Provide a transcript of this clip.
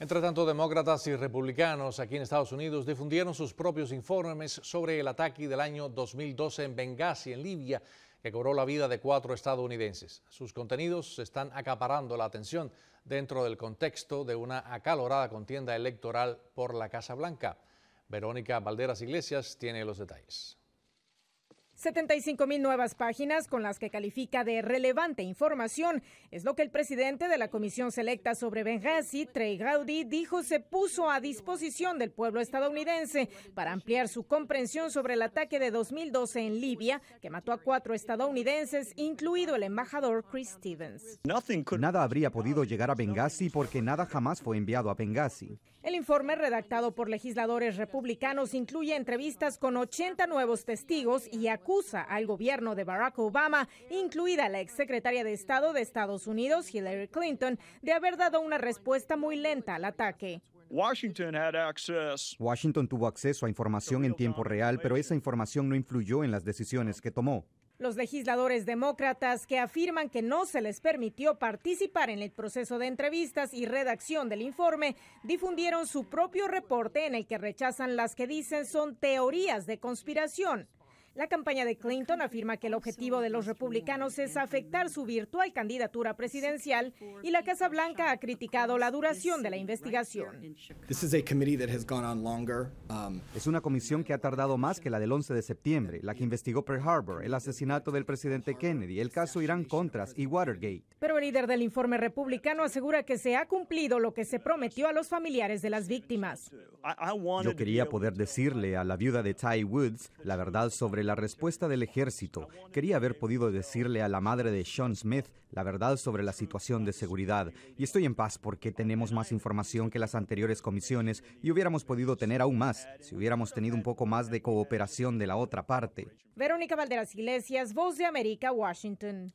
Entre tanto, demócratas y republicanos aquí en Estados Unidos difundieron sus propios informes sobre el ataque del año 2012 en Benghazi, en Libia, que cobró la vida de cuatro estadounidenses. Sus contenidos están acaparando la atención dentro del contexto de una acalorada contienda electoral por la Casa Blanca. Verónica Valderas Iglesias tiene los detalles. 75 mil nuevas páginas con las que califica de relevante información. Es lo que el presidente de la Comisión Selecta sobre Benghazi, Trey Gowdy, dijo se puso a disposición del pueblo estadounidense para ampliar su comprensión sobre el ataque de 2012 en Libia, que mató a cuatro estadounidenses, incluido el embajador Chris Stevens. Nada habría podido llegar a Benghazi porque nada jamás fue enviado a Benghazi. El informe redactado por legisladores republicanos incluye entrevistas con 80 nuevos testigos y acusa al gobierno de Barack Obama, incluida la exsecretaria de Estado de Estados Unidos, Hillary Clinton, de haber dado una respuesta muy lenta al ataque. Washington tuvo acceso a información en tiempo real, pero esa información no influyó en las decisiones que tomó. Los legisladores demócratas que afirman que no se les permitió participar en el proceso de entrevistas y redacción del informe difundieron su propio reporte en el que rechazan las que dicen son teorías de conspiración. La campaña de Clinton afirma que el objetivo de los republicanos es afectar su virtual candidatura presidencial y la Casa Blanca ha criticado la duración de la investigación. Es una comisión que ha tardado más que la del 11 de septiembre, la que investigó Pearl Harbor, el asesinato del presidente Kennedy, el caso Irán-Contras y Watergate. Pero el líder del informe republicano asegura que se ha cumplido lo que se prometió a los familiares de las víctimas. Yo quería poder decirle a la viuda de Ty Woods la verdad sobre la respuesta del ejército. Quería haber podido decirle a la madre de Sean Smith la verdad sobre la situación de seguridad. Y estoy en paz porque tenemos más información que las anteriores comisiones y hubiéramos podido tener aún más si hubiéramos tenido un poco más de cooperación de la otra parte. Verónica Valderas Iglesias, Voz de América, Washington.